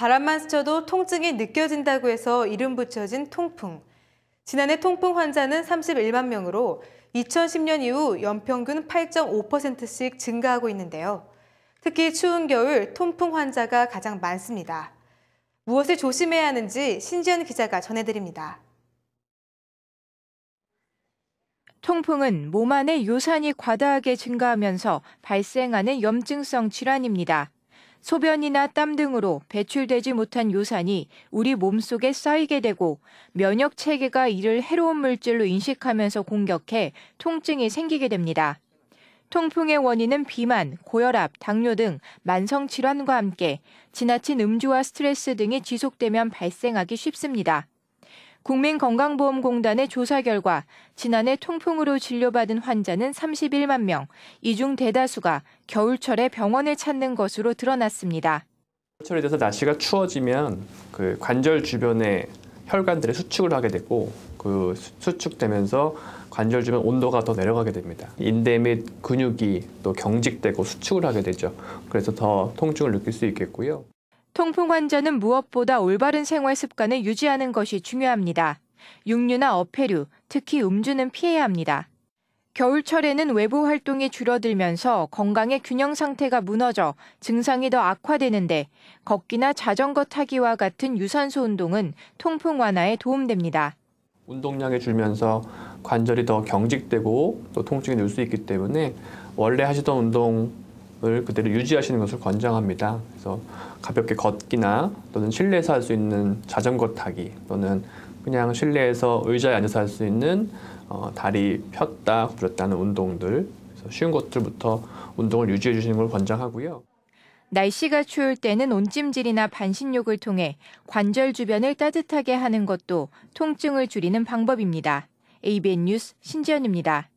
바람만 스쳐도 통증이 느껴진다고 해서 이름 붙여진 통풍. 지난해 통풍 환자는 31만 명으로 2010년 이후 연평균 8.5%씩 증가하고 있는데요. 특히 추운 겨울 통풍 환자가 가장 많습니다. 무엇을 조심해야 하는지 신지연 기자가 전해드립니다. 통풍은 몸 안에 요산이 과다하게 증가하면서 발생하는 염증성 질환입니다. 소변이나 땀 등으로 배출되지 못한 요산이 우리 몸속에 쌓이게 되고 면역 체계가 이를 해로운 물질로 인식하면서 공격해 통증이 생기게 됩니다. 통풍의 원인은 비만, 고혈압, 당뇨 등 만성 질환과 함께 지나친 음주와 스트레스 등이 지속되면 발생하기 쉽습니다. 국민건강보험공단의 조사 결과 지난해 통풍으로 진료받은 환자는 31만 명, 이 중 대다수가 겨울철에 병원을 찾는 것으로 드러났습니다. 겨울철이 돼서 날씨가 추워지면 그 관절 주변에 혈관들의 수축을 하게 되고 그 수축되면서 관절 주변 온도가 더 내려가게 됩니다. 인대 및 근육이 또 경직되고 수축을 하게 되죠. 그래서 더 통증을 느낄 수 있겠고요. 통풍 환자는 무엇보다 올바른 생활 습관을 유지하는 것이 중요합니다. 육류나 어패류, 특히 음주는 피해야 합니다. 겨울철에는 외부 활동이 줄어들면서 건강의 균형 상태가 무너져 증상이 더 악화되는데 걷기나 자전거 타기와 같은 유산소 운동은 통풍 완화에 도움됩니다. 운동량이 줄면서 관절이 더 경직되고 또 통증이 늘 수 있기 때문에 원래 하시던 운동 을 그대로 유지하시는 것을 권장합니다. 그래서 가볍게 걷기나 또는 실내에서 할 수 있는 자전거 타기 또는 그냥 실내에서 의자에 앉아서 할 수 있는 어, 다리 폈다 부렸다는 운동들 쉬운 것들부터 운동을 유지해 주시는 걸 권장하고요. 날씨가 추울 때는 온찜질이나 반신욕을 통해 관절 주변을 따뜻하게 하는 것도 통증을 줄이는 방법입니다. ABN 뉴스 신지연입니다.